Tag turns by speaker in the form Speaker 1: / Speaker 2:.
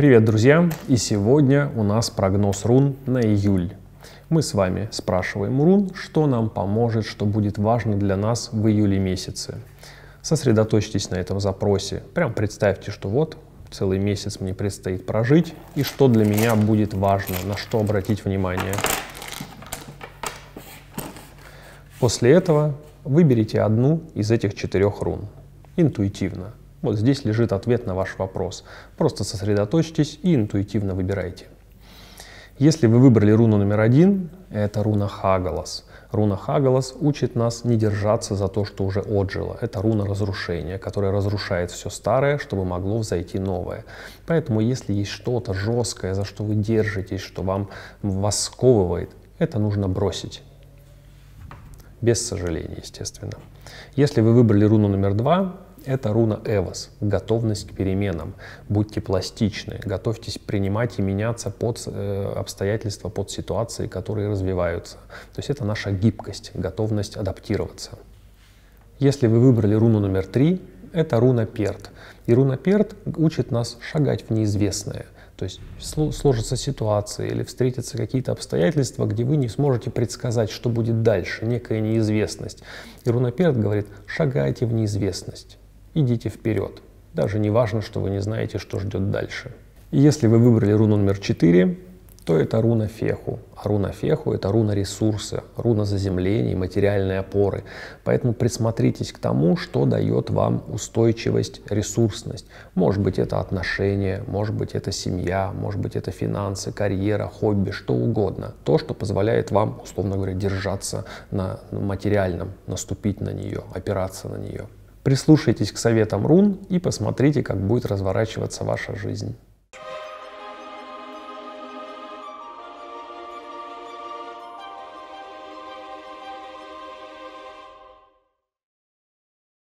Speaker 1: Привет, друзья! И сегодня у нас прогноз рун на июль. Мы с вами спрашиваем рун, что нам поможет, что будет важно для нас в июле месяце. Сосредоточьтесь на этом запросе. Прям представьте, что вот целый месяц мне предстоит прожить, и что для меня будет важно, на что обратить внимание. После этого выберите одну из этих четырех рун. Интуитивно – вот здесь лежит ответ на ваш вопрос. Просто сосредоточьтесь и интуитивно выбирайте. Если вы выбрали руну номер один, это руна Хагалас. Руна Хагалас учит нас не держаться за то, что уже отжило. Это руна разрушения, которая разрушает все старое, чтобы могло взойти новое. Поэтому если есть что-то жесткое, за что вы держитесь, что вам восковывает, это нужно бросить. Без сожаления, естественно. Если вы выбрали руну номер два, это руна Эвос, готовность к переменам. Будьте пластичны, готовьтесь принимать и меняться под э, обстоятельства, под ситуации, которые развиваются. То есть это наша гибкость, готовность адаптироваться. Если вы выбрали руну номер три, это руна Перт. И руна Перт учит нас шагать в неизвестное – то есть сложится ситуация или встретятся какие-то обстоятельства, где вы не сможете предсказать, что будет дальше, некая неизвестность. И руна Перт говорит, шагайте в неизвестность идите вперед. Даже не важно, что вы не знаете, что ждет дальше. И если вы выбрали руну номер 4, то это руна феху. А руна феху – это руна ресурса, руна заземлений, материальной опоры. Поэтому присмотритесь к тому, что дает вам устойчивость, ресурсность. Может быть, это отношения, может быть, это семья, может быть, это финансы, карьера, хобби, что угодно. То, что позволяет вам, условно говоря, держаться на материальном, наступить на нее, опираться на нее. Прислушайтесь к советам рун и посмотрите, как будет разворачиваться ваша жизнь.